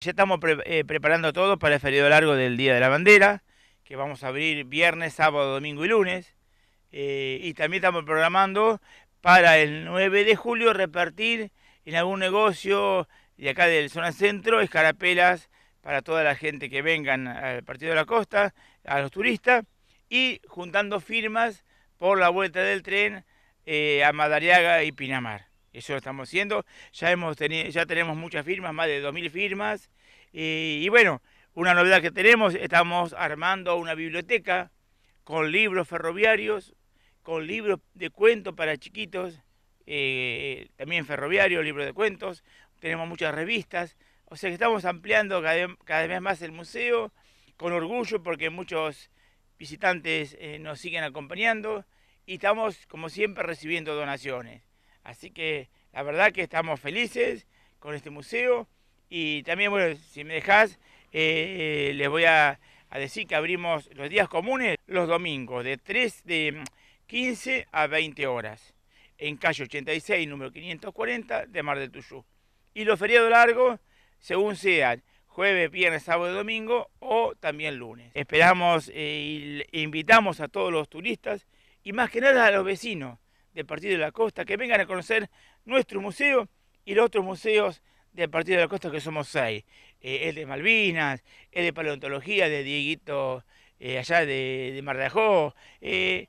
Ya estamos eh, preparando todo para el feriado largo del Día de la Bandera, que vamos a abrir viernes, sábado, domingo y lunes. Eh, y también estamos programando para el 9 de julio repartir en algún negocio de acá del zona centro escarapelas para toda la gente que vengan al Partido de la Costa, a los turistas, y juntando firmas por la vuelta del tren eh, a Madariaga y Pinamar. Eso lo estamos haciendo. Ya, hemos tenido, ya tenemos muchas firmas, más de 2.000 firmas. Y, bueno, una novedad que tenemos, estamos armando una biblioteca con libros ferroviarios, con libros de cuentos para chiquitos, eh, también ferroviarios, libros de cuentos. Tenemos muchas revistas. O sea que estamos ampliando cada, vez más el museo con orgullo porque muchos visitantes eh, nos siguen acompañando y estamos, como siempre, recibiendo donaciones. Así que la verdad que estamos felices con este museo y también, bueno, si me dejas, eh, eh, les voy a, decir que abrimos los días comunes los domingos de 3 de 15 mm, a 20 horas en calle 86, número 540 de Mar del Tuyú. Y los feriados largos, según sean jueves, viernes, sábado domingo o también lunes. Esperamos e invitamos a todos los turistas y más que nada a los vecinos del Partido de la Costa, que vengan a conocer nuestro museo y los otros museos del Partido de la Costa, que somos seis. Eh, el de Malvinas, el de Paleontología, de Dieguito, eh, allá de, de de eh,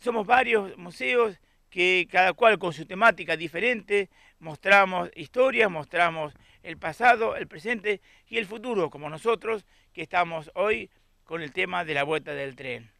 somos varios museos que cada cual con su temática diferente mostramos historias, mostramos el pasado, el presente y el futuro, como nosotros que estamos hoy con el tema de la vuelta del tren.